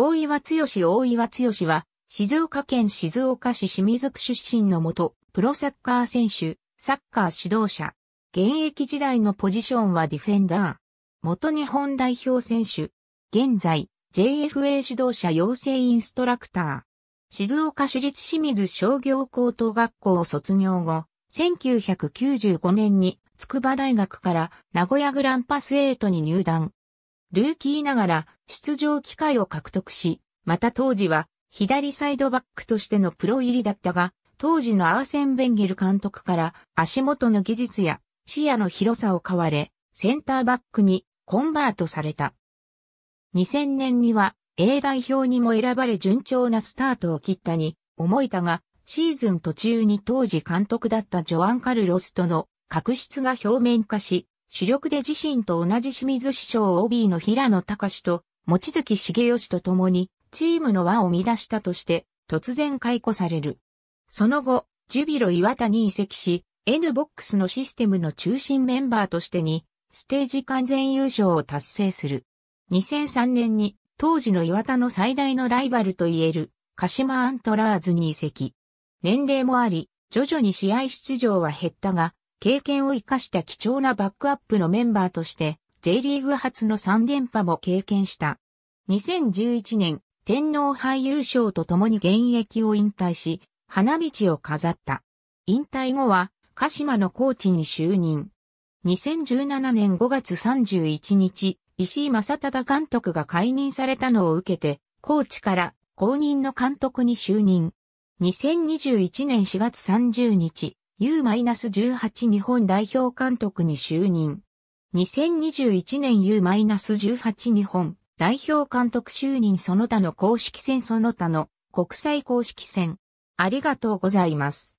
大岩剛大岩剛は、静岡県静岡市清水区出身のもと、プロサッカー選手、サッカー指導者。現役時代のポジションはディフェンダー。元日本代表選手。現在、JFA 指導者養成インストラクター。静岡市立清水商業高等学校を卒業後、1995年に筑波大学から名古屋グランパスエイトに入団。ルーキーながら出場機会を獲得し、また当時は左サイドバックとしてのプロ入りだったが、当時のアーセン・ベンゲル監督から足元の技術や視野の広さを買われ、センターバックにコンバートされた。2000年には A 代表にも選ばれ順調なスタートを切ったに思えたが、シーズン途中に当時監督だったジョアン・カルロスとの確執が表面化し、主力で自身と同じ清水師匠 OB の平野隆と、望月茂義と共に、チームの輪を乱したとして、突然解雇される。その後、ジュビロ岩田に移籍し、N b o x のシステムの中心メンバーとしてに、ステージ完全優勝を達成する。2003年に、当時の岩田の最大のライバルといえる、鹿島アントラーズに移籍。年齢もあり、徐々に試合出場は減ったが、経験を生かした貴重なバックアップのメンバーとして、J リーグ初の3連覇も経験した。2011年、天皇杯優勝とともに現役を引退し、花道を飾った。引退後は、鹿島のコーチに就任。2017年5月31日、石井正忠監督が解任されたのを受けて、コーチから公認の監督に就任。2021年4月30日、U-18 日本代表監督に就任。2021年 U-18 日本代表監督就任その他の公式戦その他の国際公式戦。ありがとうございます。